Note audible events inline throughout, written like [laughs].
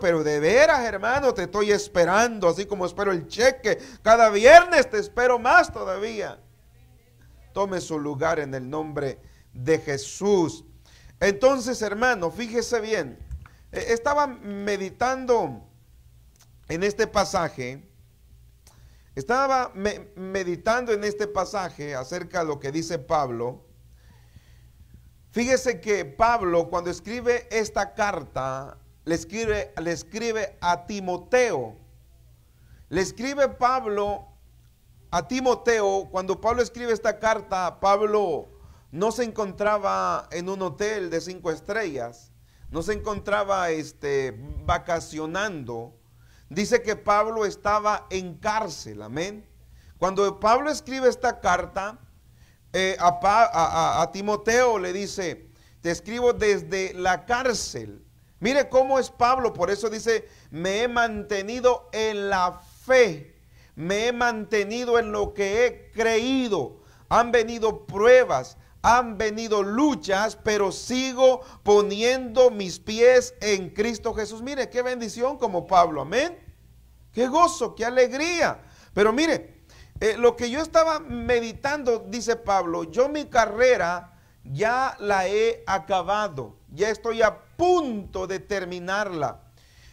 pero de veras, hermano, te estoy esperando, así como espero el cheque. Cada viernes te espero más todavía. Tome su lugar en el nombre de Jesús. Entonces, hermano, fíjese bien. E, estaba meditando en este pasaje. Estaba meditando en este pasaje acerca de lo que dice Pablo. Fíjese que Pablo cuando escribe esta carta le escribe, le escribe a Timoteo. Le escribe Pablo a Timoteo, cuando Pablo escribe esta carta, Pablo no se encontraba en un hotel de cinco estrellas, no se encontraba este, vacacionando. Dice que Pablo estaba en cárcel, amén. Cuando Pablo escribe esta carta, eh, a Timoteo le dice, te escribo desde la cárcel Mire cómo es Pablo, por eso dice, me he mantenido en la fe, me he mantenido en lo que he creído. Han venido pruebas, han venido luchas, pero sigo poniendo mis pies en Cristo Jesús. Mire, qué bendición como Pablo, amén. Qué gozo, qué alegría. Pero mire, eh, lo que yo estaba meditando, dice Pablo, yo mi carrera ya la he acabado, ya estoy a punto de terminarla.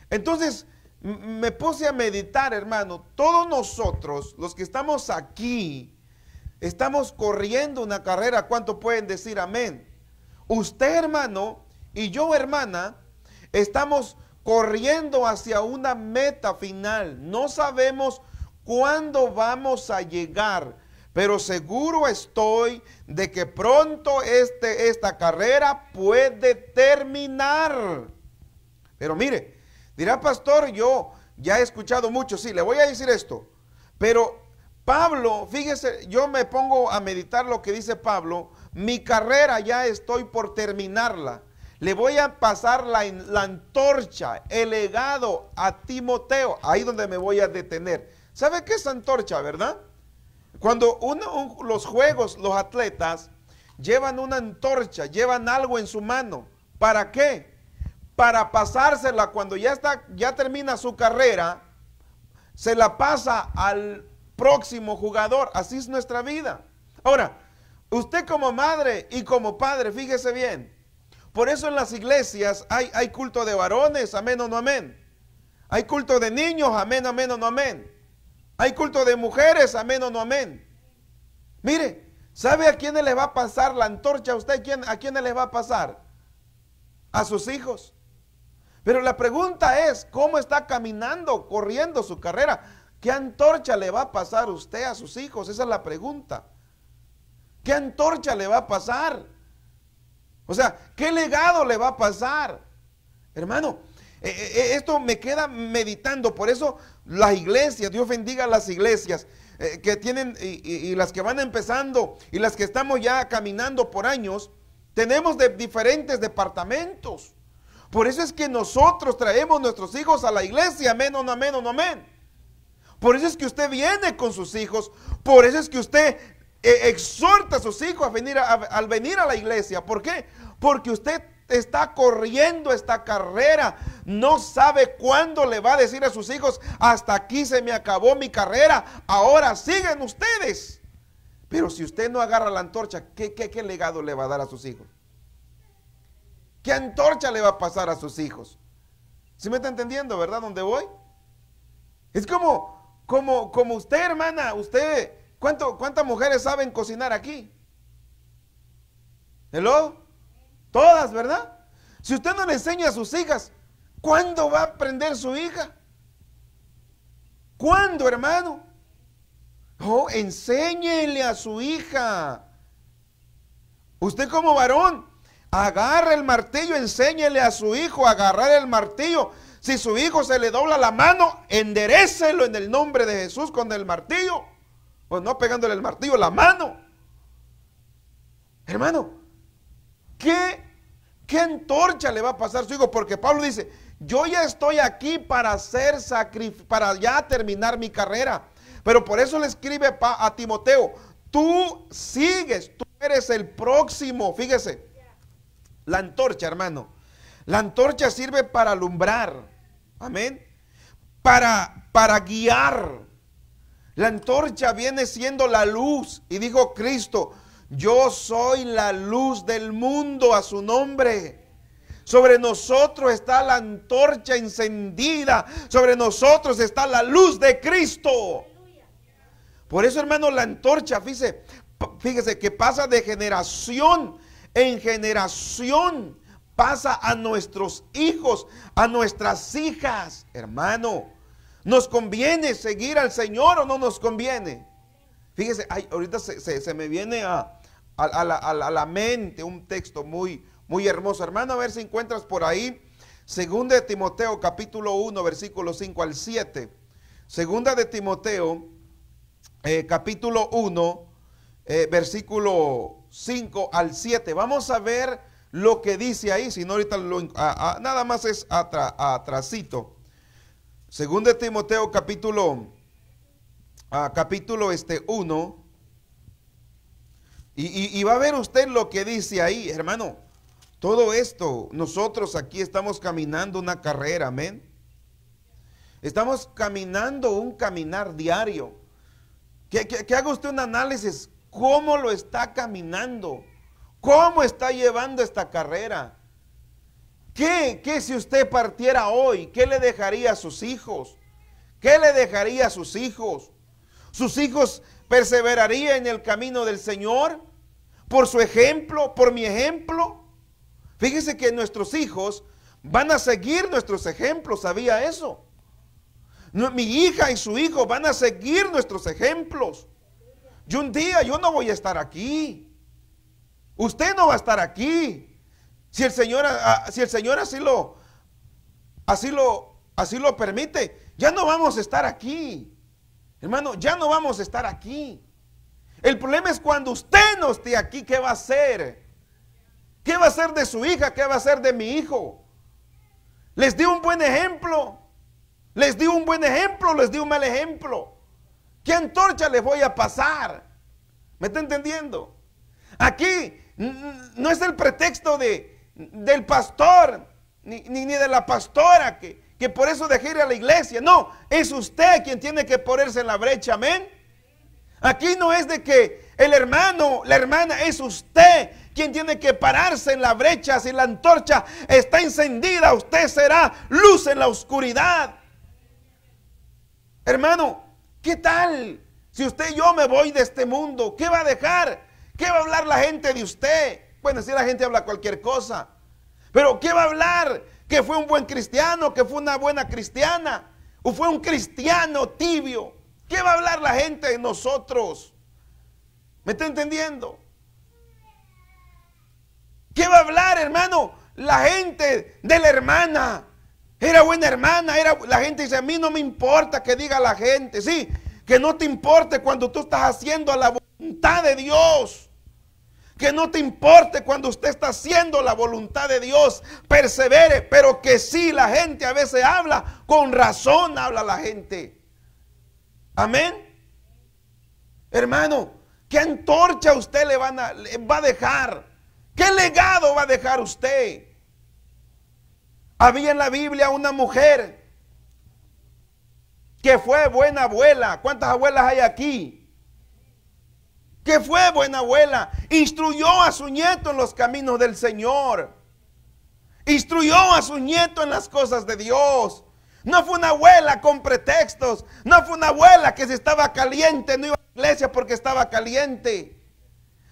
Entonces, me puse a meditar, hermano, todos nosotros, los que estamos aquí, estamos corriendo una carrera, ¿cuánto pueden decir amén? Usted, hermano, y yo, hermana, estamos corriendo hacia una meta final. No sabemos cuándo vamos a llegar pero seguro estoy de que pronto este, esta carrera puede terminar. Pero mire, dirá pastor, yo ya he escuchado mucho, sí, le voy a decir esto, pero Pablo, fíjese, yo me pongo a meditar lo que dice Pablo, mi carrera ya estoy por terminarla. Le voy a pasar la, la, antorcha, el legado a Timoteo, ahí donde me voy a detener. ¿Sabe qué es antorcha, verdad? Cuando uno, los juegos, los atletas llevan una antorcha, llevan algo en su mano. ¿Para qué? Para pasársela cuando ya, está, ya termina su carrera, se la pasa al próximo jugador. Así es nuestra vida. Ahora, usted como madre y como padre, fíjese bien. Por eso en las iglesias hay, hay culto de varones, amén o no amén. Hay culto de niños, amén, amén o no amén. Hay culto de mujeres, amén o no amén. Mire, ¿sabe a quién le va a pasar la antorcha a usted? ¿A quién le va a pasar? A sus hijos. Pero la pregunta es, ¿cómo está caminando, corriendo su carrera? ¿Qué antorcha le va a pasar usted a sus hijos? Esa es la pregunta. ¿Qué antorcha le va a pasar? O sea, ¿qué legado le va a pasar? Hermano, eh, eh, esto me queda meditando. Por eso las iglesias, Dios bendiga a las iglesias eh, que tienen y, las que van empezando y las que estamos ya caminando por años, tenemos de diferentes departamentos. Por eso es que nosotros traemos nuestros hijos a la iglesia, amén o no amén o no amén. Por eso es que usted viene con sus hijos, por eso es que usted eh, exhorta a sus hijos a venir al venir a la iglesia. ¿Por qué? Porque usted está corriendo esta carrera. No sabe cuándo le va a decir a sus hijos, hasta aquí se me acabó mi carrera, ahora siguen ustedes. Pero si usted no agarra la antorcha, ¿qué, legado le va a dar a sus hijos? ¿Qué antorcha le va a pasar a sus hijos? ¿Si me está entendiendo, verdad? ¿Dónde voy? Es como, como, como usted, hermana, usted, ¿cuánto, ¿cuántas mujeres saben cocinar aquí? ¿Hello? Todas, ¿verdad? Si usted no le enseña a sus hijas, ¿cuándo va a aprender su hija? ¿Cuándo, hermano? Oh, enséñele a su hija. Usted como varón, agarra el martillo, enséñele a su hijo a agarrar el martillo. Si su hijo se le dobla la mano, enderecelo en el nombre de Jesús con el martillo. O no pegándole el martillo, la mano. Hermano, ¿Qué, ¿Qué antorcha le va a pasar a su hijo? Porque Pablo dice, yo ya estoy aquí para, hacer para ya terminar mi carrera. Pero por eso le escribe a Timoteo, tú sigues, tú eres el próximo. Fíjese, la antorcha, hermano. La antorcha sirve para alumbrar. Amén. Para, para guiar. La antorcha viene siendo la luz. Y dijo Cristo, yo soy la luz del mundo a su nombre. Sobre nosotros está la antorcha encendida. Sobre nosotros está la luz de Cristo. Por eso, hermano, la antorcha, fíjese, fíjese que pasa de generación en generación. Pasa a nuestros hijos, a nuestras hijas. Hermano, ¿nos conviene seguir al Señor o no nos conviene? Fíjese, ahorita se me viene a, a, la, mente un texto muy, muy hermoso. Hermano, a ver si encuentras por ahí. Segunda de Timoteo, capítulo 1, versículo 5 al 7. Segunda de Timoteo, eh, capítulo 1, eh, versículo 5 al 7. Vamos a ver lo que dice ahí, si no ahorita lo, nada más es atrasito. Segunda de Timoteo capítulo, ah, capítulo este 1, y, va a ver usted lo que dice ahí, hermano. Todo esto, nosotros aquí estamos caminando una carrera, amén. Estamos caminando un caminar diario. Que, haga usted un análisis, cómo lo está caminando, cómo está llevando esta carrera. ¿Qué, ¿Qué si usted partiera hoy? ¿Qué le dejaría a sus hijos? ¿Qué le dejaría a sus hijos? ¿Sus hijos perseverarían en el camino del Señor? por su ejemplo, por mi ejemplo. Fíjese que nuestros hijos van a seguir nuestros ejemplos, ¿sabía eso? Mi hija y su hijo van a seguir nuestros ejemplos. Y un día yo no voy a estar aquí. Usted no va a estar aquí. Si el Señor, ah, ah, si el Señor así, lo, así, lo, así lo permite, ya no vamos a estar aquí. Hermano, ya no vamos a estar aquí. El problema es cuando usted no esté aquí, ¿qué va a hacer? ¿Qué va a hacer de su hija? ¿Qué va a hacer de mi hijo? Les dio un buen ejemplo. Les dio un buen ejemplo, les dio un mal ejemplo. ¿Qué antorcha les voy a pasar? ¿Me está entendiendo? Aquí no es el pretexto de, del pastor ni, ni, de la pastora que, que por eso deje ir a la iglesia. No, es usted quien tiene que ponerse en la brecha, amén. Aquí no es de que el hermano, la hermana es usted quien tiene que pararse en la brecha. Si la antorcha está encendida, usted será luz en la oscuridad. Hermano, ¿qué tal? Si usted y yo me voy de este mundo, ¿qué va a dejar? ¿Qué va a hablar la gente de usted? Bueno, si la gente habla cualquier cosa. Pero ¿qué va a hablar? Que fue un buen cristiano, que fue una buena cristiana. O fue un cristiano tibio. ¿Qué va a hablar la gente de nosotros? ¿Me está entendiendo? ¿Qué va a hablar, hermano? La gente de la hermana. Era buena hermana, era la gente dice, "A mí no me importa que diga la gente." Sí, que no te importe cuando tú estás haciendo la voluntad de Dios. Que no te importe cuando usted está haciendo la voluntad de Dios. Persevere, pero que sí la gente a veces habla, con razón habla la gente. Amén. Hermano, ¿qué antorcha usted le, van a, va a dejar? ¿Qué legado va a dejar usted? Había en la Biblia una mujer que fue buena abuela. ¿Cuántas abuelas hay aquí? Que fue buena abuela. Instruyó a su nieto en los caminos del Señor. Instruyó a su nieto en las cosas de Dios. No fue una abuela con pretextos. No fue una abuela que se estaba caliente, no iba a la iglesia porque estaba caliente.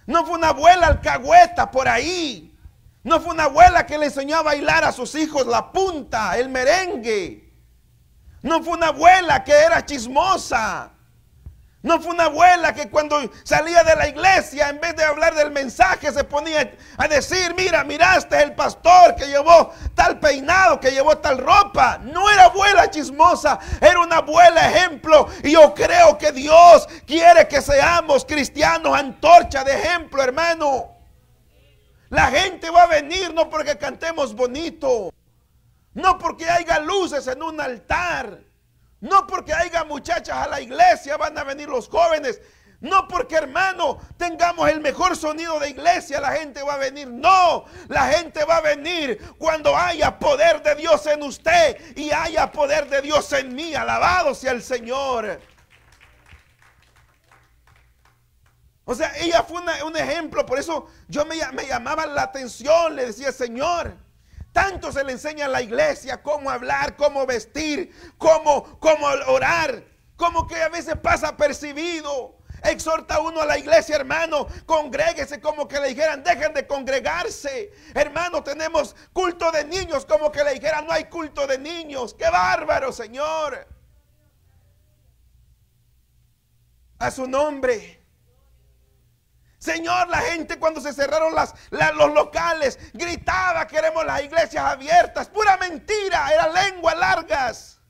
No fue una abuela alcahueta por ahí. No fue una abuela que le enseñó a bailar a sus hijos la punta, el merengue. No fue una abuela que era chismosa. No fue una abuela que cuando salía de la iglesia, en vez de hablar del mensaje, se ponía a decir, mira, miraste el pastor que llevó tal peinado, que llevó tal ropa. No era abuela chismosa, era una abuela ejemplo. Y yo creo que Dios quiere que seamos cristianos antorcha de ejemplo, hermano. La gente va a venir no porque cantemos bonito, no porque haya luces en un altar no porque haya muchachas a la iglesia van a venir los jóvenes. No porque hermano tengamos el mejor sonido de iglesia, la gente va a venir. No, la gente va a venir cuando haya poder de Dios en usted y haya poder de Dios en mí. Alabado sea el Señor. O sea, ella fue un ejemplo, por eso yo me, me llamaba la atención, le decía, Señor, tanto se le enseña a la iglesia cómo hablar, cómo vestir, cómo, cómo orar, como que a veces pasa percibido. Exhorta uno a la iglesia, hermano, congréguese como que le dijeran, dejen de congregarse. Hermano, tenemos culto de niños como que le dijeran, no hay culto de niños. Qué bárbaro, Señor. A su nombre. Señor, la gente cuando se cerraron las, los locales gritaba, queremos las iglesias abiertas. Pura mentira, era lenguas largas.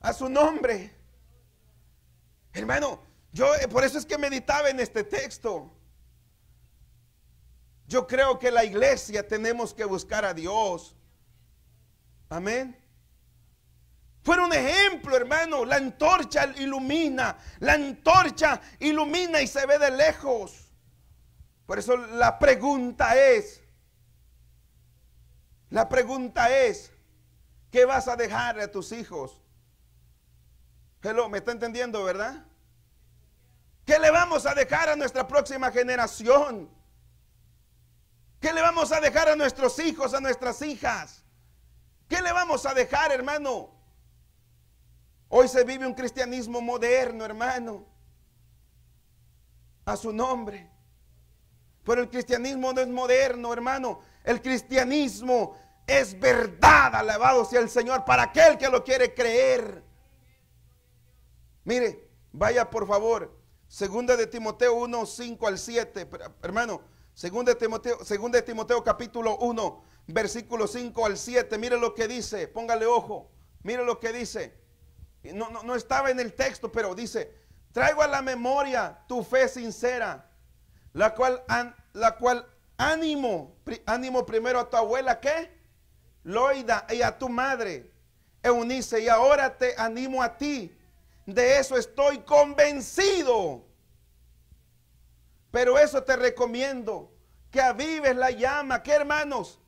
A su nombre. Hermano, yo eh, por eso es que meditaba en este texto. Yo creo que la iglesia tenemos que buscar a Dios. Amén. Fue un ejemplo, hermano. La antorcha ilumina. La antorcha ilumina y se ve de lejos. Por eso la pregunta es, la pregunta es, ¿qué vas a dejar a tus hijos? Hello, ¿me está entendiendo, verdad? ¿Qué le vamos a dejar a nuestra próxima generación? ¿Qué le vamos a dejar a nuestros hijos, a nuestras hijas? ¿Qué le vamos a dejar, hermano? Hoy se vive un cristianismo moderno, hermano, a su nombre. Pero el cristianismo no es moderno, hermano. El cristianismo es verdad, alabado sea el Señor, para aquel que lo quiere creer. Mire, vaya por favor, segunda de Timoteo 1, 5 al 7, hermano, segunda de Timoteo, segunda de Timoteo capítulo 1, versículo 5 al 7, mire lo que dice, póngale ojo, mire lo que dice no, estaba en el texto, pero dice, traigo a la memoria tu fe sincera, la cual, la ánimo, ánimo primero a tu abuela, ¿qué? Loida y a tu madre, Eunice, y ahora te animo a ti. De eso estoy convencido. Pero eso te recomiendo, que avives la llama, que hermanos.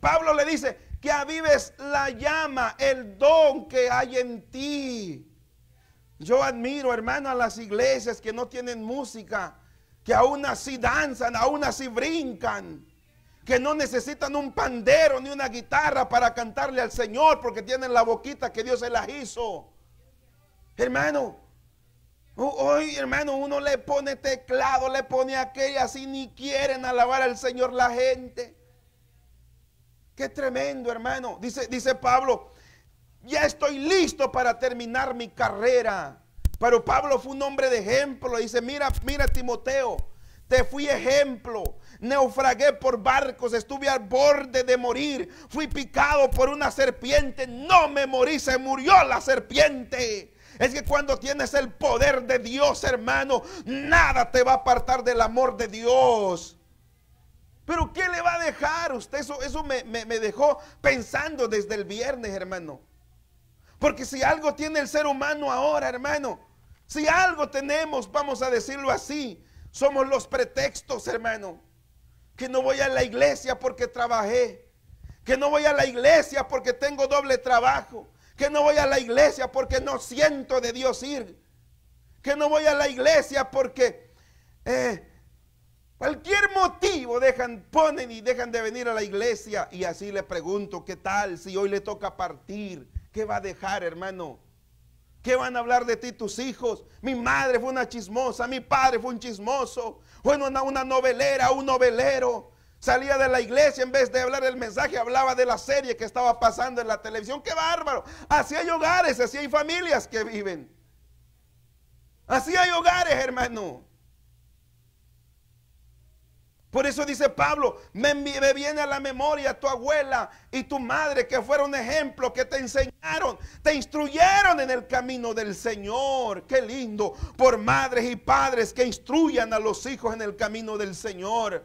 Pablo le dice, que avives la llama, el don que hay en ti. Yo admiro, hermano, a las iglesias que no tienen música, que aún así danzan, aún así brincan, que no necesitan un pandero ni una guitarra para cantarle al Señor porque tienen la boquita que Dios se las hizo. Hermano, hoy, hermano, uno le pone teclado, le pone aquella, así ni quieren alabar al Señor la gente. Qué tremendo, hermano. Dice, dice Pablo, ya estoy listo para terminar mi carrera. Pero Pablo fue un hombre de ejemplo. Dice, mira, mira Timoteo, te fui ejemplo. naufragué por barcos, estuve al borde de morir. Fui picado por una serpiente, no me morí, se murió la serpiente. Es que cuando tienes el poder de Dios, hermano, nada te va a apartar del amor de Dios. Pero ¿qué le va a dejar usted? Eso, eso me, dejó pensando desde el viernes, hermano. Porque si algo tiene el ser humano ahora, hermano, si algo tenemos, vamos a decirlo así, somos los pretextos, hermano. Que no voy a la iglesia porque trabajé. Que no voy a la iglesia porque tengo doble trabajo. Que no voy a la iglesia porque no siento de Dios ir. Que no voy a la iglesia porque eh, Cualquier motivo dejan, ponen y dejan de venir a la iglesia. Y así le pregunto, ¿qué tal si hoy le toca partir? ¿Qué va a dejar, hermano? ¿Qué van a hablar de ti tus hijos? Mi madre fue una chismosa, mi padre fue un chismoso. Bueno, una novelera, un novelero. Salía de la iglesia, en vez de hablar del mensaje, hablaba de la serie que estaba pasando en la televisión. ¡Qué bárbaro! Así hay hogares, así hay familias que viven. Así hay hogares, hermano. Por eso dice Pablo, me, viene a la memoria tu abuela y tu madre que fueron ejemplos, que te enseñaron, te instruyeron en el camino del Señor. Qué lindo, por madres y padres que instruyan a los hijos en el camino del Señor.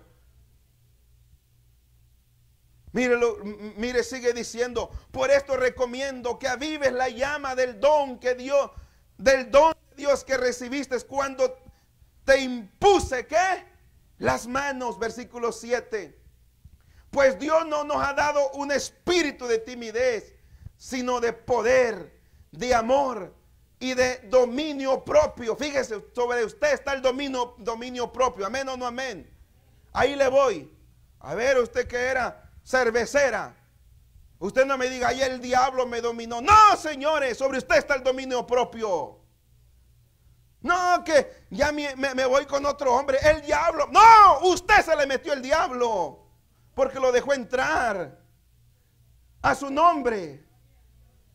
mire, sigue diciendo, por esto recomiendo que avives la llama del don que Dios, del don de Dios que recibiste cuando te impuse, ¿qué? Las manos, versículo 7. Pues Dios no nos ha dado un espíritu de timidez, sino de poder, de amor y de dominio propio. Fíjese, sobre usted está el dominio, dominio propio. Amén o no amén. Ahí le voy. A ver, usted que era cervecera. Usted no me diga, ahí el diablo me dominó. No, señores, sobre usted está el dominio propio. No, que ya me, voy con otro hombre. El diablo. No, usted se le metió el diablo. Porque lo dejó entrar. A su nombre.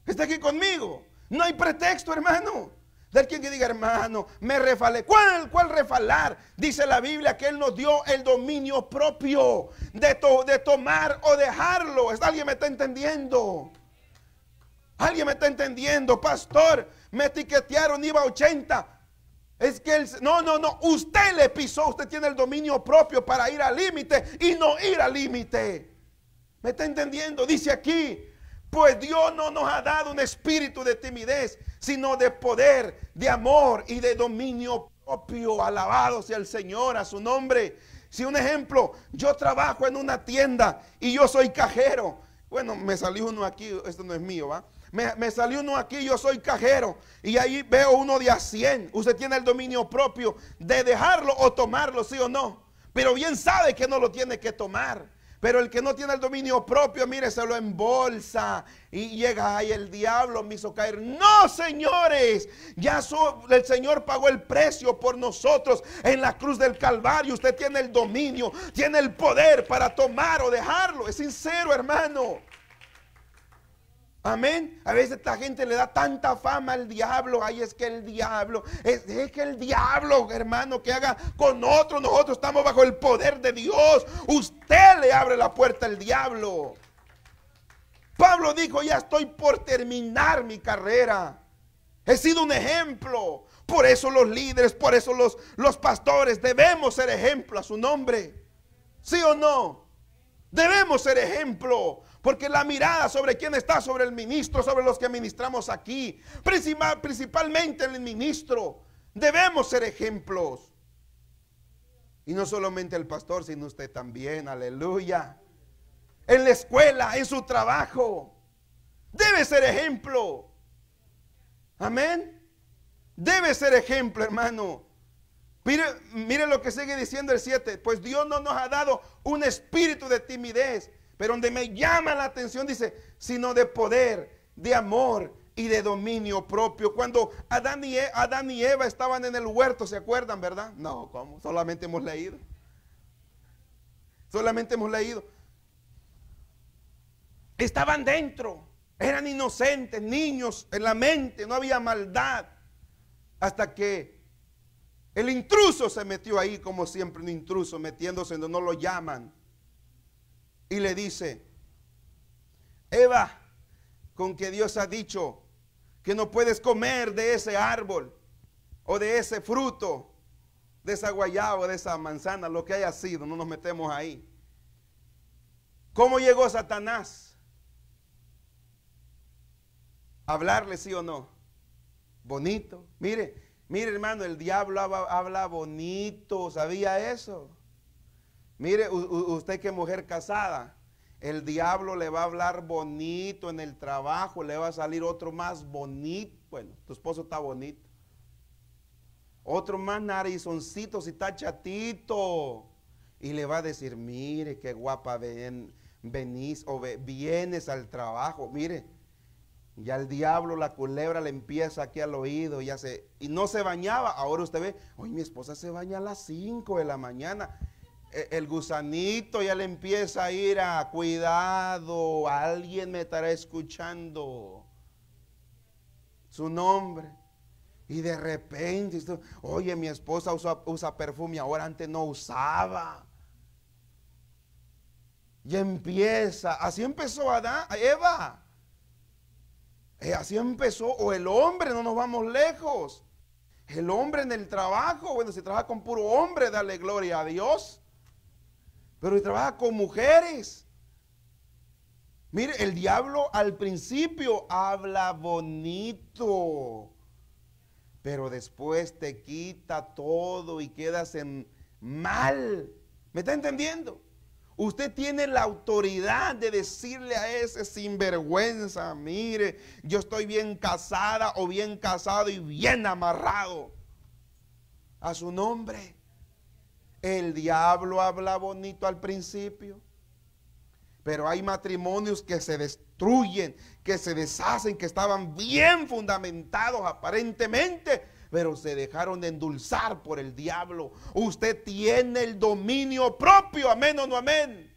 Está aquí conmigo. No hay pretexto, hermano. de quien que diga, hermano, me refalé. ¿Cuál, cuál refalar? Dice la Biblia que Él nos dio el dominio propio de, de tomar o dejarlo. ¿Alguien me está entendiendo? ¿Alguien me está entendiendo? Pastor, me etiquetearon, iba a 80. Es que él, no, no, no, usted le pisó, usted tiene el dominio propio para ir al límite y no ir al límite. ¿Me está entendiendo? Dice aquí, pues Dios no nos ha dado un espíritu de timidez, sino de poder, de amor y de dominio propio. Alabado sea el Señor a su nombre. Si un ejemplo, yo trabajo en una tienda y yo soy cajero. Bueno, me salió uno aquí, esto no es mío, ¿va? Me, salió uno aquí, yo soy cajero. Y ahí veo uno de a 100. Usted tiene el dominio propio de dejarlo o tomarlo, sí o no. Pero bien sabe que no lo tiene que tomar. Pero el que no tiene el dominio propio, mire, se lo embolsa. Y llega, ahí el diablo me hizo caer. No, señores, ya el Señor pagó el precio por nosotros en la cruz del Calvario. Usted tiene el dominio, tiene el poder para tomar o dejarlo. Es sincero, hermano. Amén. A veces esta gente le da tanta fama al diablo. Ay, es que el diablo, es, que el diablo, hermano, que haga con otro. Nosotros estamos bajo el poder de Dios. Usted le abre la puerta al diablo. Pablo dijo, ya estoy por terminar mi carrera. He sido un ejemplo. Por eso los líderes, por eso los, los pastores, debemos ser ejemplo a su nombre. ¿Sí o no? Debemos ser ejemplo. Porque la mirada sobre quién está, sobre el ministro, sobre los que administramos aquí, principalmente el ministro, debemos ser ejemplos. Y no solamente el pastor, sino usted también, aleluya. En la escuela, en su trabajo, debe ser ejemplo. Amén. Debe ser ejemplo, hermano. Mire, mire lo que sigue diciendo el 7. Pues Dios no nos ha dado un espíritu de timidez, pero donde me llama la atención dice, sino de poder, de amor y de dominio propio. Cuando e, Adán y, Eva estaban en el huerto, ¿se acuerdan, verdad? No, ¿cómo? Solamente hemos leído. Solamente hemos leído. Estaban dentro, eran inocentes, niños en la mente, no había maldad. Hasta que el intruso se metió ahí, como siempre un intruso, metiéndose donde no lo llaman y le dice, Eva, con que Dios ha dicho que no puedes comer de ese árbol o de ese fruto, de esa guayaba, de esa manzana, lo que haya sido, no nos metemos ahí. ¿Cómo llegó Satanás? ¿Hablarle sí o no? Bonito. Mire, mire hermano, el diablo habla bonito, ¿sabía eso? Mire, usted que mujer casada, el diablo le va a hablar bonito en el trabajo, le va a salir otro más bonito. Bueno, tu esposo está bonito. Otro más narizoncito si está chatito. Y le va a decir, mire qué guapa ven, venís o vienes al trabajo. Mire, ya el diablo, la culebra le empieza aquí al oído y no se bañaba. Ahora usted ve, hoy mi esposa se baña a las 5 de la mañana eh, el gusanito ya le empieza a ir a cuidado, alguien me estará escuchando su nombre. Y de repente, oye, mi esposa usa, usa perfume, ahora antes no usaba. Y empieza, así empezó Adán, Eva. Eh, así empezó, o el hombre, no nos vamos lejos. El hombre en el trabajo, bueno, si trabaja con puro hombre, dale gloria a Dios. Pero trabaja con mujeres. Mire, el diablo al principio habla bonito, pero después te quita todo y quedas en mal. ¿Me está entendiendo? Usted tiene la autoridad de decirle a ese sinvergüenza, mire, yo estoy bien casada o bien casado y bien amarrado a su nombre. El diablo habla bonito al principio, pero hay matrimonios que se destruyen, que se deshacen, que estaban bien fundamentados aparentemente, pero se dejaron de endulzar por el diablo. Usted tiene el dominio propio, amén o no amén.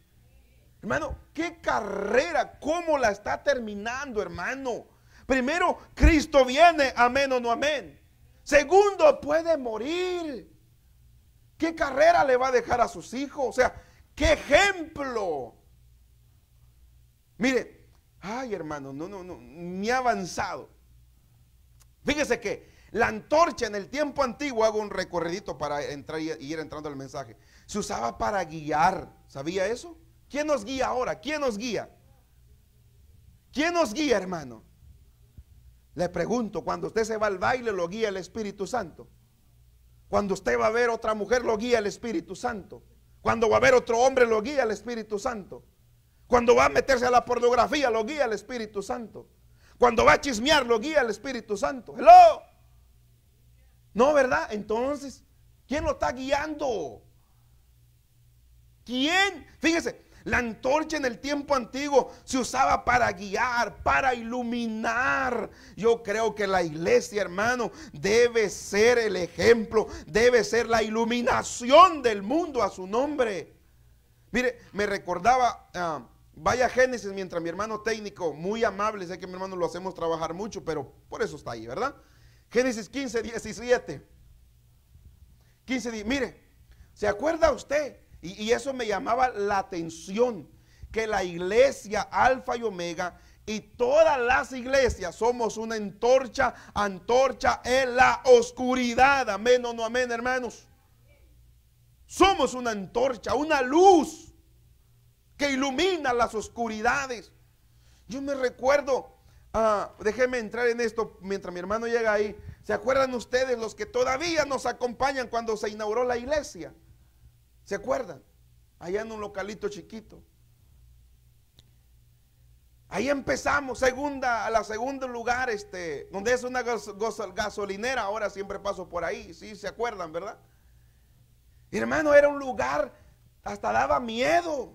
Hermano, qué carrera, cómo la está terminando, hermano. Primero, Cristo viene, amén o no amén. Segundo, puede morir. ¿Qué carrera le va a dejar a sus hijos? O sea, ¿qué ejemplo? Mire, ay hermano, no, no, no, ni avanzado. Fíjese que la antorcha en el tiempo antiguo, hago un recorridito para entrar y ir entrando al mensaje, se usaba para guiar. ¿Sabía eso? ¿Quién nos guía ahora? ¿Quién nos guía? ¿Quién nos guía, hermano? Le pregunto, cuando usted se va al baile, ¿lo guía el Espíritu Santo? Cuando usted va a ver otra mujer, lo guía el Espíritu Santo. Cuando va a ver otro hombre, lo guía el Espíritu Santo. Cuando va a meterse a la pornografía, lo guía el Espíritu Santo. Cuando va a chismear, lo guía el Espíritu Santo. Hello. No, ¿verdad? Entonces, ¿quién lo está guiando? ¿Quién? Fíjese, la antorcha en el tiempo antiguo se usaba para guiar, para iluminar. Yo creo que la iglesia, hermano, debe ser el ejemplo, debe ser la iluminación del mundo a su nombre. Mire, me recordaba... Ah, vaya Génesis, mientras mi hermano técnico, muy amable, sé que mi hermano lo hacemos trabajar mucho, pero por eso está ahí, ¿verdad? Génesis 15, 17. 15, mire, ¿se acuerda usted y, eso me llamaba la atención, que la iglesia alfa y omega y todas las iglesias somos una antorcha, antorcha en la oscuridad. Amén o no amén, hermanos. Somos una antorcha, una luz que ilumina las oscuridades. Yo me recuerdo, Déjenme ah, déjeme entrar en esto mientras mi hermano llega ahí. ¿Se acuerdan ustedes los que todavía nos acompañan cuando se inauguró la iglesia? ¿Se acuerdan? Allá en un localito chiquito. Ahí empezamos, segunda, a la segunda lugar, este, donde es una gasolinera, ahora siempre paso por ahí, sí, se acuerdan, ¿verdad? hermano, era un lugar, hasta daba miedo,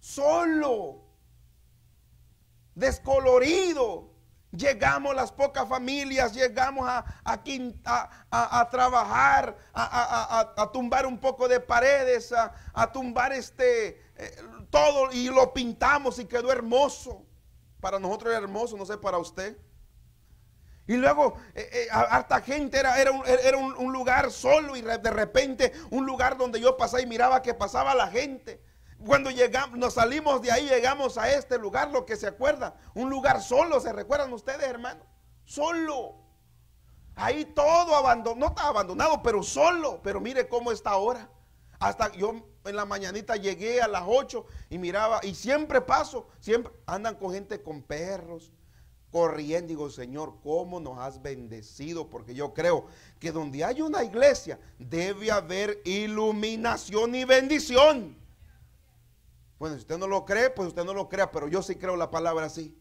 solo, descolorido, Llegamos las pocas familias, llegamos a, a, trabajar, a, tumbar un poco de paredes, a, tumbar este eh, todo y lo pintamos y quedó hermoso. Para nosotros era hermoso, no sé para usted. Y luego, eh, eh, harta gente, era, era, un, un, lugar solo y de repente un lugar donde yo pasaba y miraba que pasaba la gente. Cuando llegamos, nos salimos de ahí, llegamos a este lugar, lo que se acuerda, un lugar solo, ¿se recuerdan ustedes, hermano? Solo. Ahí todo abandonado, no está abandonado, pero solo. Pero mire cómo está ahora. Hasta yo en la mañanita llegué a las 8 y miraba, y siempre paso, siempre andan con gente con perros, corriendo. Digo, Señor, ¿cómo nos has bendecido? Porque yo creo que donde hay una iglesia debe haber iluminación y bendición. Bueno, si usted no lo cree, pues usted no lo crea, pero yo sí creo la palabra así.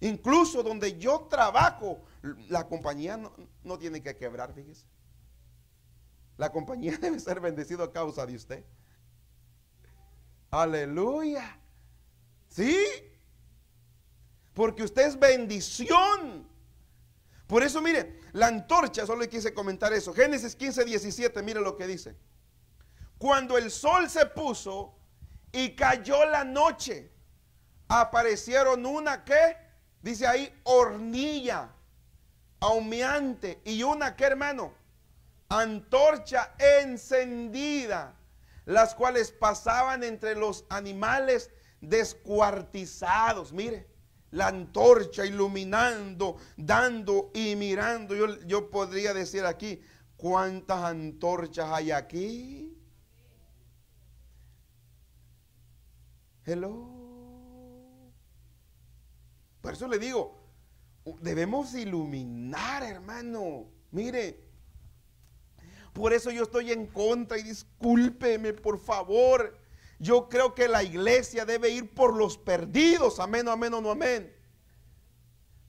Incluso donde yo trabajo, la compañía no, no tiene que quebrar, fíjese. La compañía [laughs] debe ser bendecida a causa de usted. Aleluya. ¿Sí? Porque usted es bendición. Por eso, mire, la antorcha, solo quise comentar eso. Génesis 15, 17, mire lo que dice. Cuando el sol se puso y cayó la noche, aparecieron una que, dice ahí, hornilla, aumeante, y una que, hermano, antorcha encendida, las cuales pasaban entre los animales descuartizados. Mire, la antorcha iluminando, dando y mirando. Yo, yo podría decir aquí, ¿cuántas antorchas hay aquí? Hello. Por eso le digo, debemos iluminar, hermano. Mire, por eso yo estoy en contra y discúlpeme, por favor. Yo creo que la iglesia debe ir por los perdidos. Amén, amén no amén.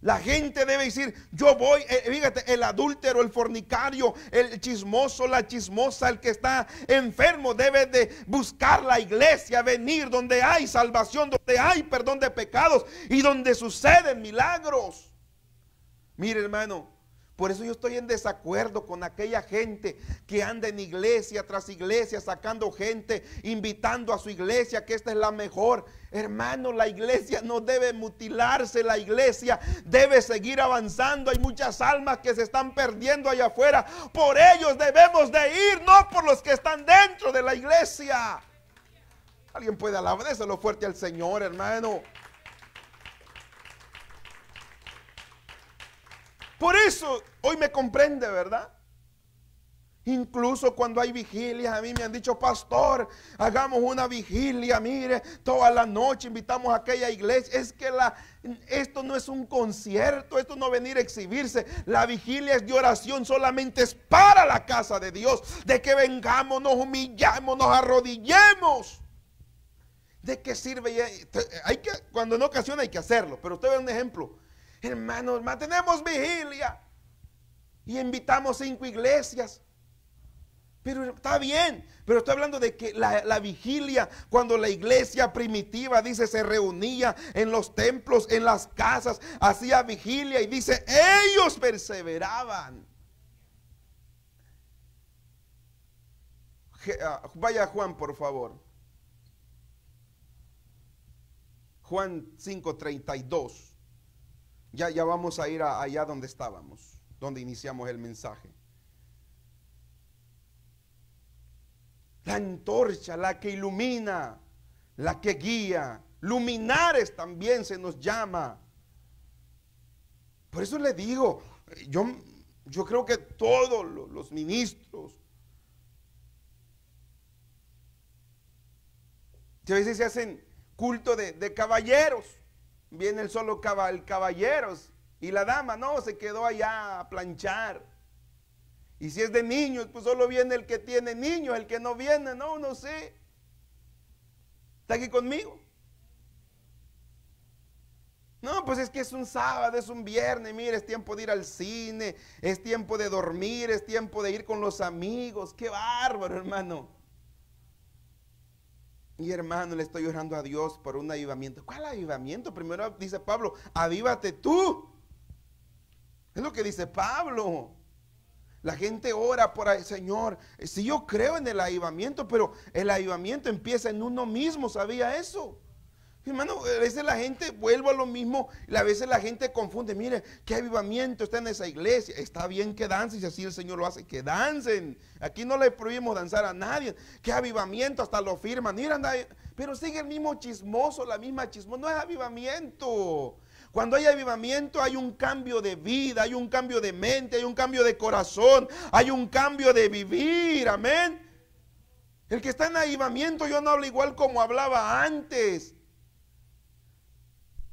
La gente debe decir, yo voy, eh, fíjate, el adúltero, el fornicario, el chismoso, la chismosa, el que está enfermo, debe de buscar la iglesia, venir donde hay salvación, donde hay perdón de pecados y donde suceden milagros. Mire hermano, por eso yo estoy en desacuerdo con aquella gente que anda en iglesia tras iglesia, sacando gente, invitando a su iglesia, que esta es la mejor. Hermano, la iglesia no debe mutilarse, la iglesia debe seguir avanzando. Hay muchas almas que se están perdiendo allá afuera. Por ellos debemos de ir, no por los que están dentro de la iglesia. Alguien puede lo fuerte al Señor, hermano. Por eso hoy me comprende, ¿verdad? Incluso cuando hay vigilias, a mí me han dicho, pastor, hagamos una vigilia, mire, toda la noche invitamos a aquella iglesia. Es que esto no es un concierto, esto no venir a exhibirse. La vigilia es de oración, solamente es para la casa de Dios, de que vengamos, nos humillamos, nos arrodillemos. ¿De qué sirve? Eh, hay que, cuando en ocasión hay que hacerlo, pero usted ve un ejemplo. Hermanos, mantenemos vigilia. Y invitamos cinco iglesias. Pero está bien, pero estoy hablando de que la, vigilia, cuando la iglesia primitiva, dice, se reunía en los templos, en las casas, hacía vigilia y dice, ellos perseveraban. Ah, vaya Juan, por favor. Juan 5:32. Ya, vamos a ir allá donde estábamos, donde iniciamos el mensaje. La antorcha, la que ilumina, la que guía. Luminares también se nos llama. Por eso le digo, yo, yo creo que todos los ministros, que a veces se hacen culto de caballeros viene el solo cabal, caballeros y la dama no, se quedó allá a planchar. Y si es de niños, pues solo viene el que tiene niños, el que no viene, no, no sé. ¿Está aquí conmigo? No, pues es que es un sábado, es un viernes, mire, es tiempo de ir al cine, es tiempo de dormir, es tiempo de ir con los amigos. Qué bárbaro, hermano. Y hermano, le estoy orando a Dios por un avivamiento. ¿Cuál avivamiento? Primero dice Pablo, avívate tú. Es lo que dice Pablo. La gente ora por el Señor. Si yo creo en el avivamiento, pero el avivamiento empieza en uno mismo, ¿sabía eso? Hermano, a veces la gente, vuelvo a lo mismo, a veces la gente confunde, mire, qué avivamiento está en esa iglesia. Está bien que dancen, si así el Señor lo hace, que dancen. Aquí no le prohibimos danzar a nadie. Qué avivamiento, hasta lo firman. Mira, pero sigue el mismo chismoso, la misma chismosa. No es avivamiento. Cuando hay avivamiento hay un cambio de vida, hay un cambio de mente, hay un cambio de corazón, hay un cambio de vivir, amén. El que está en avivamiento yo no hablo igual como hablaba antes.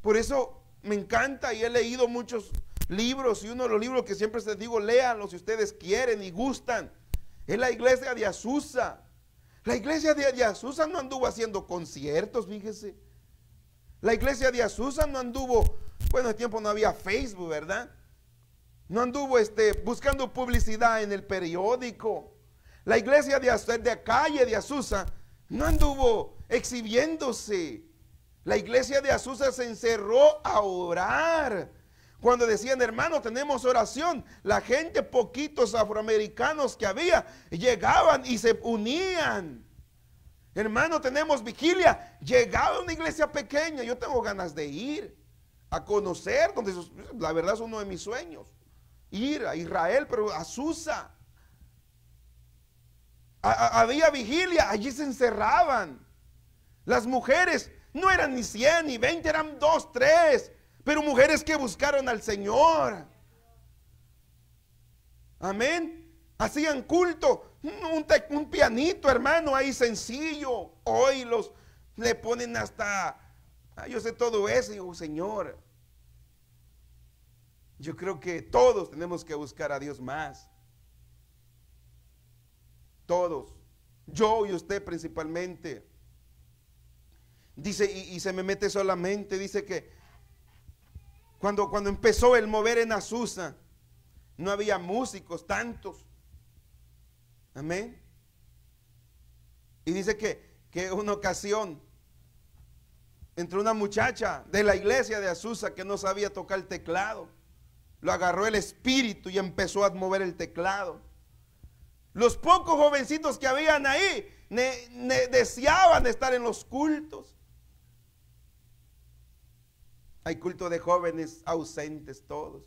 Por eso me encanta y he leído muchos libros y uno de los libros que siempre les digo, léanlo si ustedes quieren y gustan. Es la iglesia de Azusa. La iglesia de, Azusa no anduvo haciendo conciertos, fíjese. La iglesia de Azusa no anduvo, bueno, en tiempo no había Facebook, ¿verdad? No anduvo este, buscando publicidad en el periódico. La iglesia de, de calle de Azusa no anduvo exhibiéndose. La iglesia de Azusa se encerró a orar. Cuando decían, hermano, tenemos oración, la gente, poquitos afroamericanos que había, llegaban y se unían. Hermano, tenemos vigilia. Llegaba una iglesia pequeña, yo tengo ganas de ir a conocer, donde la verdad es uno de mis sueños. Ir a Israel, pero a había vigilia, allí se encerraban. Las mujeres no eran ni 100 ni 20, eran dos, tres. Pero mujeres que buscaron al Señor. Amén. Hacían culto. Un, pianito, hermano, ahí sencillo. Hoy los le ponen hasta. Ah, yo sé todo eso, Señor. Yo creo que todos tenemos que buscar a Dios más. Todos. Yo y usted principalmente. Dice, y, se me mete solamente, dice que cuando, cuando empezó el mover en Azusa, no había músicos, tantos. Amén. Y dice que, que una ocasión entre una muchacha de la iglesia de Azusa que no sabía tocar el teclado. Lo agarró el espíritu y empezó a mover el teclado. Los pocos jovencitos que habían ahí deseaban estar en los cultos. Hay culto de jóvenes ausentes todos.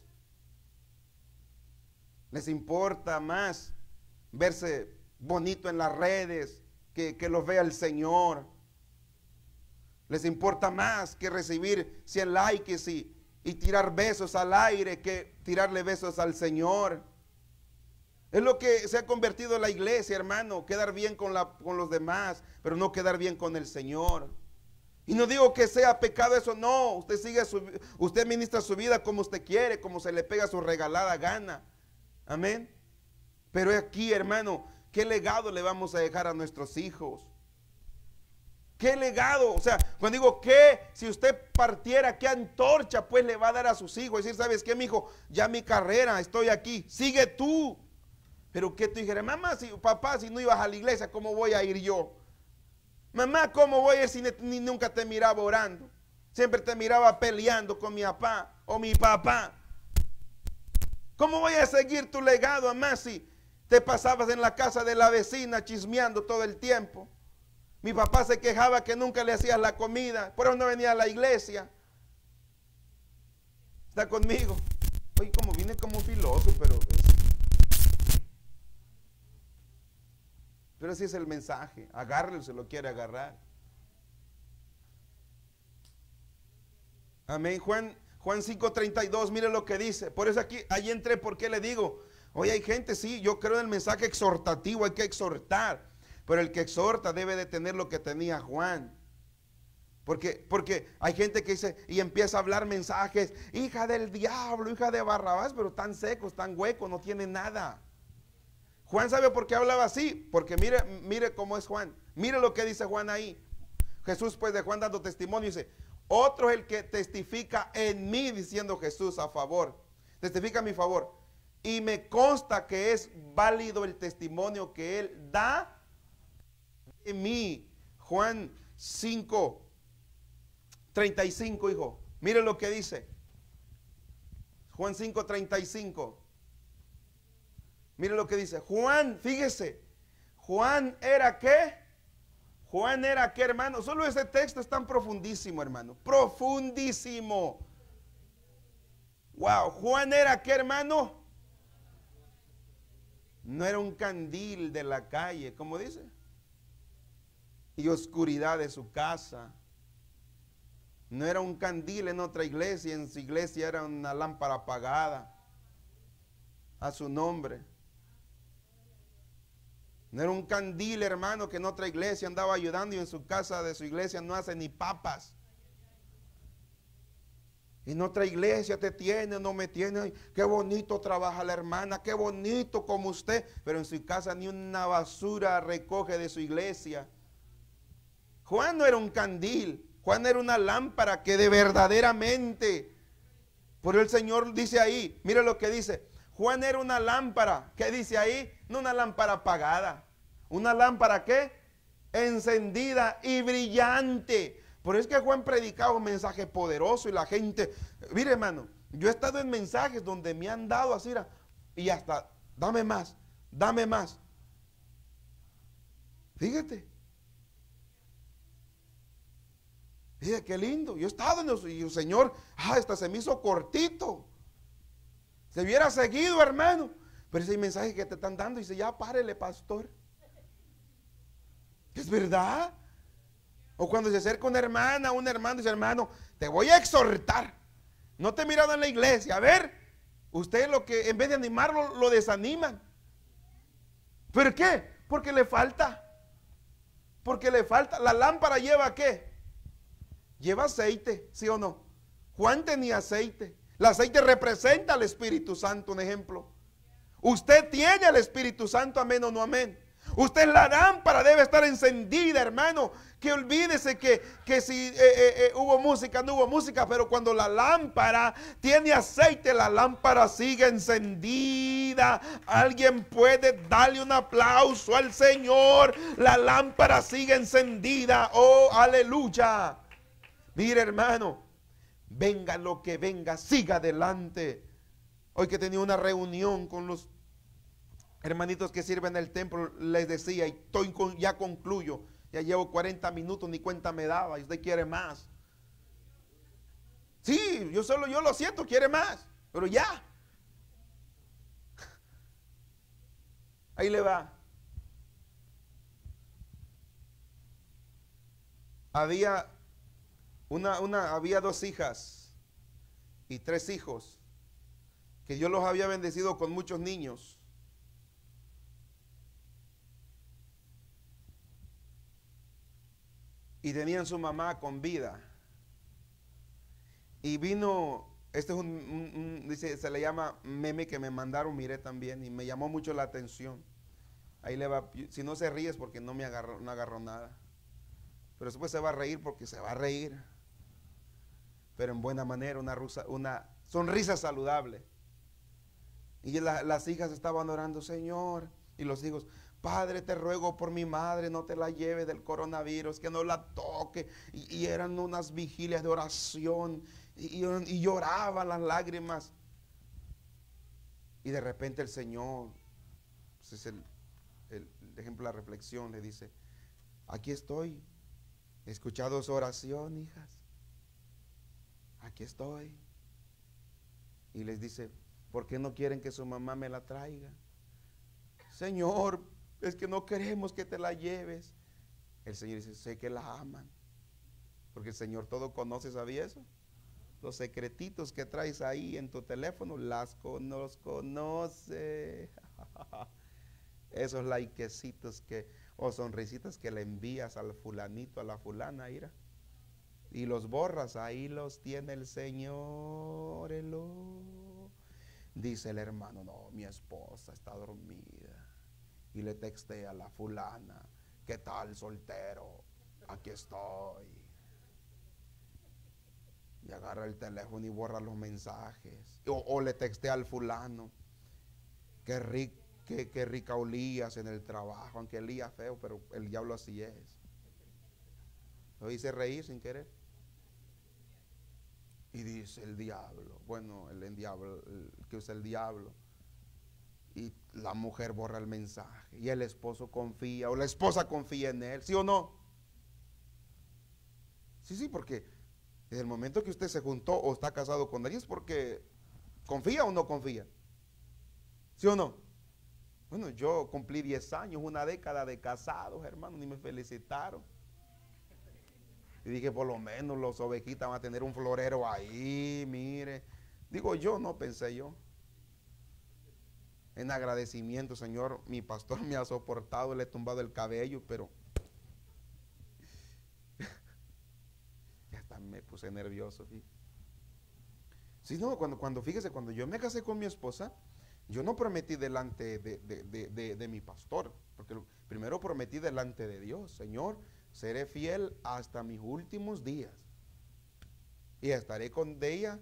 Les importa más verse bonito en las redes, que, que los vea el Señor. Les importa más que recibir 100 likes y, y tirar besos al aire que tirarle besos al Señor. Es lo que se ha convertido en la iglesia, hermano, quedar bien con los demás, pero no quedar bien con el Señor. Y no digo que sea pecado eso, no. Usted sigue su, usted ministra su vida como usted quiere, como se le pega su regalada gana. Amén. Pero aquí, hermano, ¿qué legado le vamos a dejar a nuestros hijos? ¿Qué legado? O sea, cuando digo que, si usted partiera, ¿qué antorcha pues le va a dar a sus hijos? Es decir, ¿sabes qué, mi hijo? Ya mi carrera, estoy aquí, sigue tú. Pero que tú dijeras, mamá, si papá, si no ibas a la iglesia, ¿cómo voy a ir yo? Mamá, ¿cómo voy a ir si nunca te miraba orando? Siempre te miraba peleando con mi papá o mi papá. ¿Cómo voy a seguir tu legado, mamá, si te pasabas en la casa de la vecina chismeando todo el tiempo? Mi papá se quejaba que nunca le hacías la comida, por eso no venía a la iglesia. Está conmigo. Oye, como vine como filósofo, pero Pero ese es el mensaje. Agárrelo si lo quiere agarrar. Amén. Juan, Juan 5:32, mire lo que dice. Por eso aquí, ahí entré, porque le digo? Hoy hay gente, sí, yo creo en el mensaje exhortativo, hay que exhortar. Pero el que exhorta debe de tener lo que tenía Juan. Porque, porque hay gente que dice y empieza a hablar mensajes, hija del diablo, hija de Barrabás, pero tan secos, tan huecos, no tiene nada. Juan sabe por qué hablaba así, porque mire, mire cómo es Juan. Mire lo que dice Juan ahí. Jesús pues de Juan dando testimonio dice, otro es el que testifica en mí diciendo Jesús a favor. Testifica a mi favor. Y me consta que es válido el testimonio que él da en mí. Juan 5, 35, hijo. Mire lo que dice. Juan 5, 35. Mire lo que dice. Juan, fíjese. Juan era qué? Juan era qué, hermano. Solo ese texto es tan profundísimo, hermano. Profundísimo. Wow. Juan era qué, hermano. No era un candil de la calle, como dice. Y oscuridad de su casa. No era un candil en otra iglesia, en su iglesia era una lámpara apagada a su nombre. No era un candil, hermano, que en otra iglesia andaba ayudando y en su casa de su iglesia no hace ni papas. En otra iglesia te tiene, no me tiene. Qué bonito trabaja la hermana, qué bonito como usted. Pero en su casa ni una basura recoge de su iglesia. Juan no era un candil, Juan era una lámpara que de verdaderamente. Por el Señor dice ahí, mire lo que dice. Juan era una lámpara, ¿qué dice ahí? No una lámpara apagada. Una lámpara que encendida y brillante. Por eso es que Juan predicaba un mensaje poderoso y la gente, mire hermano, yo he estado en mensajes donde me han dado así y hasta, dame más, dame más. Fíjate. Mire, qué lindo. Yo he estado en eso y el Señor, ah, hasta se me hizo cortito. Se hubiera seguido, hermano. Pero ese mensaje que te están dando, dice, ya párele, pastor. ¿Es verdad? O cuando se acerca una hermana, un hermano, dice, hermano, te voy a exhortar. No te he mirado en la iglesia. A ver, usted lo que en vez de animarlo, lo desaniman. ¿Por qué? Porque le falta. Porque le falta. La lámpara lleva qué? Lleva aceite, ¿sí o no? Juan tenía aceite. El aceite representa al Espíritu Santo, un ejemplo. Usted tiene al Espíritu Santo, amén o no amén. Usted la lámpara debe estar encendida, hermano. Que olvídese que, si eh, eh, eh, hubo música, no hubo música, pero cuando la lámpara tiene aceite, la lámpara sigue encendida. Alguien puede darle un aplauso al Señor. La lámpara sigue encendida. Oh, aleluya. Mire, hermano, venga lo que venga, siga adelante. Hoy que tenía una reunión con los hermanitos que sirven en el templo, les decía, y ya concluyo, ya llevo 40 minutos, ni cuenta me daba, y usted quiere más. Sí, yo solo, yo lo siento, quiere más, pero ya. [laughs] Ahí le va. Había una, una, había dos hijas y tres hijos que Dios los había bendecido con muchos niños. y tenían su mamá con vida. Y vino, este es un, dice, se le llama meme que me mandaron, miré también, y me llamó mucho la atención. Ahí le va, si no se ríes porque no me agarró, no nada. Pero después se va a reír porque se va a reír. Pero en buena manera, una, rusa, una sonrisa saludable. Y las hijas estaban orando, Señor. Y los hijos, Padre, te ruego por mi madre, no te la lleve del coronavirus, que no la toque. Y, eran unas vigilias de oración y, lloraban lloraba las lágrimas. Y de repente el Señor, pues, es el, ejemplo de la reflexión, le dice, aquí estoy, he escuchado su oración, hijas, aquí estoy. Y les dice, ¿por qué no quieren que su mamá me la traiga? Señor, es que no queremos que te la lleves. El Señor dice, sé que la aman. Porque el Señor todo conoce, ¿sabía eso? Los secretitos que traes ahí en tu teléfono, las conoce. [laughs] Esos likecitos que, o sonrisitas que le envías al fulanito, a la fulana, ira. Y los borras, ahí los tiene el Señor. Dice el hermano, no, mi esposa está dormida le texté a la fulana, ¿qué tal soltero? Aquí estoy. Y agarra el teléfono y borra los mensajes. O, le texté al fulano, qué, qué, rica olías en el trabajo, aunque es feo, pero el diablo así es. Lo hice reír sin querer. Y dice el diablo, bueno, el, el diablo, que usa el diablo la mujer borra el mensaje y el esposo confía o la esposa confía en él, ¿sí o no? Sí, sí, porque desde el momento que usted se juntó o está casado con alguien es porque confía o no confía. ¿Sí o no? Bueno, yo cumplí 10 años, una década de casados, hermano, ni me felicitaron. Y dije, por lo menos los ovejitas van a tener un florero ahí, mire. Digo yo, no pensé yo en agradecimiento, Señor, mi pastor me ha soportado, le he tumbado el cabello, pero [laughs] hasta me puse nervioso. Si no, cuando, cuando, fíjese, cuando yo me casé con mi esposa, yo no prometí delante de, de mi pastor, porque primero prometí delante de Dios, Señor, seré fiel hasta mis últimos días y estaré con ella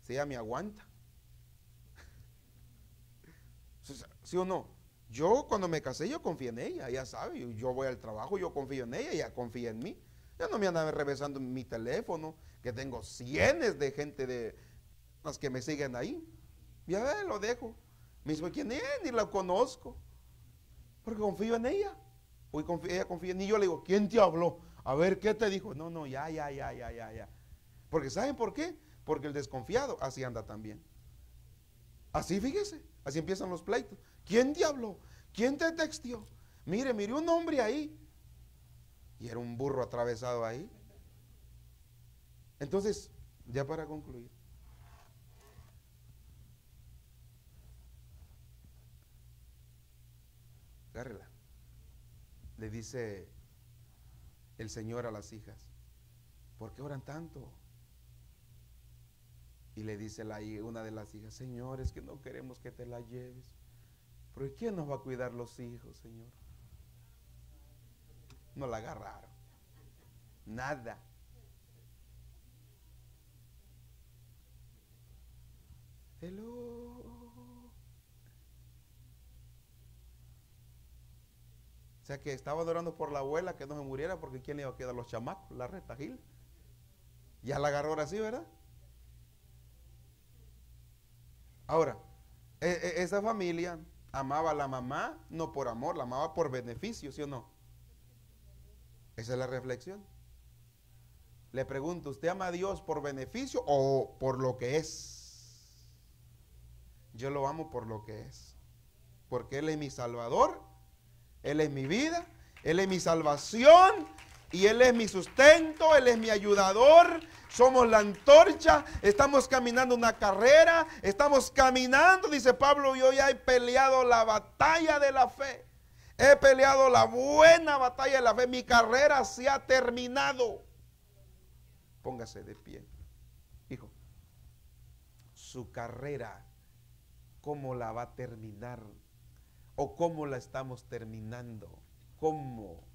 si ella me aguanta. ¿Sí o no? Yo cuando me casé yo confié en ella, ya sabe, yo voy al trabajo, yo confío en ella, ella confía en mí. Ya no me andaba revisando mi teléfono, que tengo cientos de gente de las que me siguen ahí. Ya lo dejo. Me dice, ¿quién es? Ni la conozco. Porque confío en ella. Hoy ella confía en mí. Y yo le digo, ¿quién te habló? A ver, ¿qué te dijo? No, no, ya, ya, ya, ya, ya, ya. Porque ¿saben por qué? Porque el desconfiado así anda también. Así, fíjese. Así empiezan los pleitos. ¿Quién diablo? ¿Quién te textió? Mire, mire un hombre ahí. Y era un burro atravesado ahí. Entonces, ya para concluir. Agárrela. Le dice el Señor a las hijas, ¿por qué oran tanto? Y le dice la, una de las hijas, Señor, es que no queremos que te la lleves. Pero ¿quién nos va a cuidar los hijos, Señor? No la agarraron. Nada. Hello. O sea que estaba adorando por la abuela que no se muriera porque quién le iba a quedar los chamacos, la reta Gil. Ya la agarró así, ¿verdad? Ahora, e, e, esa familia amaba a la mamá no por amor, la amaba por beneficio, ¿sí o no? Esa es la reflexión. Le pregunto, ¿usted ama a Dios por beneficio o por lo que es? Yo lo amo por lo que es. Porque Él es mi salvador, Él es mi vida, Él es mi salvación, y Él es mi sustento, Él es mi ayudador, somos la antorcha, estamos caminando una carrera, estamos caminando, dice Pablo, yo ya he peleado la batalla de la fe, he peleado la buena batalla de la fe, mi carrera se ha terminado. Póngase de pie, hijo, su carrera, ¿cómo la va a terminar? ¿O cómo la estamos terminando? ¿Cómo?